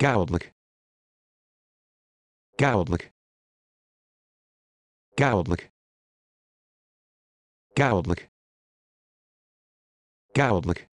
Gaudelijk. Gaudelijk. Gaudelijk. Gaudelijk. Gaudelijk.